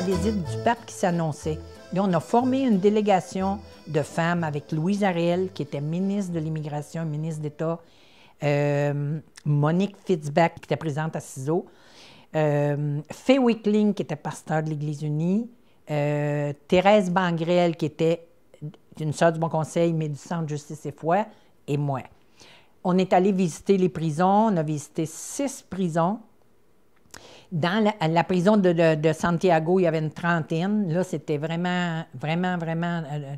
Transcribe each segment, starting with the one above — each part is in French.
la visite du pape qui s'annonçait. Et on a formé une délégation de femmes avec Louise Ariel, qui était ministre de l'Immigration, ministre d'État, euh, Monique Fitzback, qui était présente à CISO, euh, Faye Wickling, qui était pasteur de l'Église unie, euh, Thérèse Bangrel, qui était une sœur du Bon Conseil, mais du Centre Justice et Foi, et moi. On est allé visiter les prisons. On a visité six prisons dans la, prison de, Santiago, il y avait une trentaine. Là, c'était vraiment, vraiment, vraiment euh,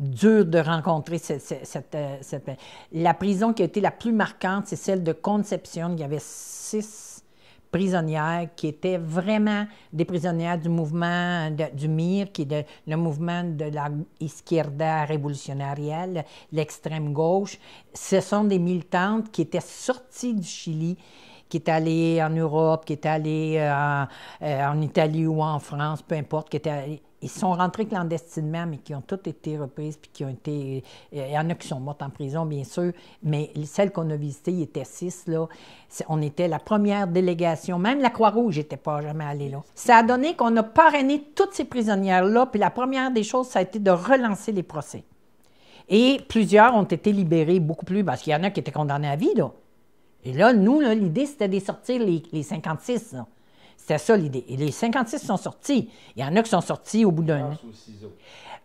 dur de rencontrer cette, euh, euh, La prison qui a été la plus marquante, c'est celle de Concepción. Il y avait six prisonnières qui étaient vraiment des prisonnières du mouvement du MIR, qui est de, le mouvement de la izquierda révolutionnaire, l'extrême gauche. Ce sont des militantes qui étaient sorties du Chili qui est allé en Europe, qui est allé euh, euh, en, Italie ou en France, peu importe, qui était ils sont rentrés clandestinement, mais qui ont toutes été reprises, puis qui ont été... Euh, il y en a qui sont mortes en prison, bien sûr, mais celles qu'on a visitées, il était six, là. On était la première délégation. Même la Croix-Rouge n'était pas jamais allée là. Ça a donné qu'on a parrainé toutes ces prisonnières-là, puis la première des choses, ça a été de relancer les procès. Et plusieurs ont été libérés beaucoup plus, parce qu'il y en a qui étaient condamnés à vie, là. Et là, nous, l'idée, c'était de sortir les, 56. C'était ça l'idée. Et les 56 sont sortis. Il y en a qui sont sortis au bout d'un an.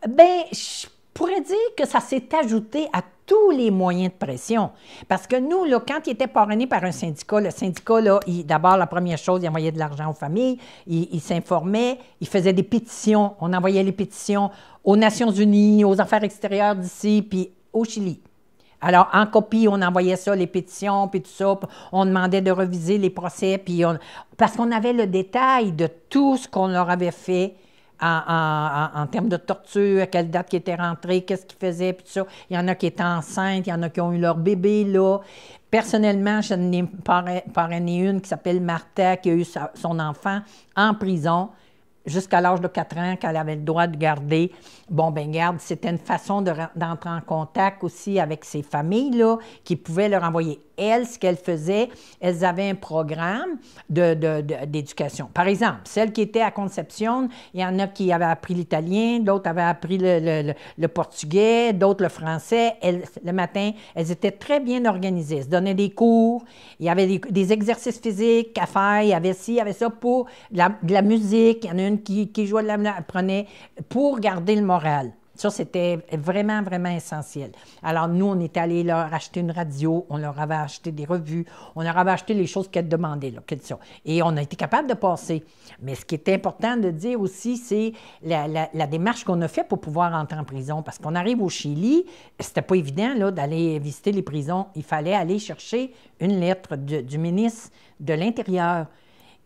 Bien, je pourrais dire que ça s'est ajouté à tous les moyens de pression. Parce que nous, là, quand il était parrainé par un syndicat, le syndicat, d'abord, la première chose, il envoyait de l'argent aux familles, il s'informait, il faisait des pétitions. On envoyait les pétitions aux Nations unies, aux affaires extérieures d'ici, puis au Chili. Alors, en copie, on envoyait ça, les pétitions, puis tout ça. On demandait de reviser les procès, puis parce qu'on avait le détail de tout ce qu'on leur avait fait en, termes de torture, à quelle date qui était rentrés, qu'est-ce qu'ils faisaient, puis tout ça. Il y en a qui étaient enceintes, il y en a qui ont eu leur bébé, là. Personnellement, je n'ai parrainé une qui s'appelle Martha, qui a eu son enfant en prison jusqu'à l'âge de 4 ans qu'elle avait le droit de garder. Bon, ben garde, c'était une façon d'entrer en contact aussi avec ses familles, là, qui pouvaient leur envoyer elles, ce qu'elles faisaient, elles avaient un programme d'éducation. Par exemple, celles qui étaient à Conception, il y en a qui avaient appris l'italien, d'autres avaient appris le, portugais, d'autres le français. le matin, elles étaient très bien organisées. Elles se donnaient des cours, il y avait des, exercices physiques à faire, il y avait ci, il y avait ça pour la, de la musique. Il y en a une qui, jouait de la musique, pour garder le moral. Ça, c'était vraiment, vraiment essentiel. Alors, nous, on est allé leur acheter une radio, on leur avait acheté des revues, on leur avait acheté les choses qu'elles demandaient, là, Et on a été capable de passer. Mais ce qui est important de dire aussi, c'est la, démarche qu'on a faite pour pouvoir entrer en prison. Parce qu'on arrive au Chili, c'était pas évident, là, d'aller visiter les prisons. Il fallait aller chercher une lettre du ministre de l'Intérieur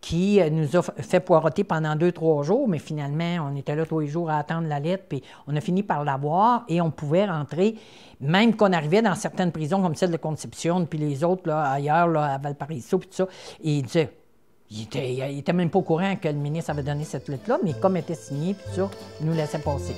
qui euh, nous a fait poireauter pendant deux, trois jours, mais finalement, on était là tous les jours à attendre la lettre, puis on a fini par l'avoir et on pouvait rentrer, même qu'on arrivait dans certaines prisons comme celle de Conception, puis les autres là, ailleurs, là, à Valparaiso, puis tout ça, et il disait, il était, même pas au courant que le ministre avait donné cette lettre-là, mais comme elle était signée, puis tout ça, il nous laissait passer.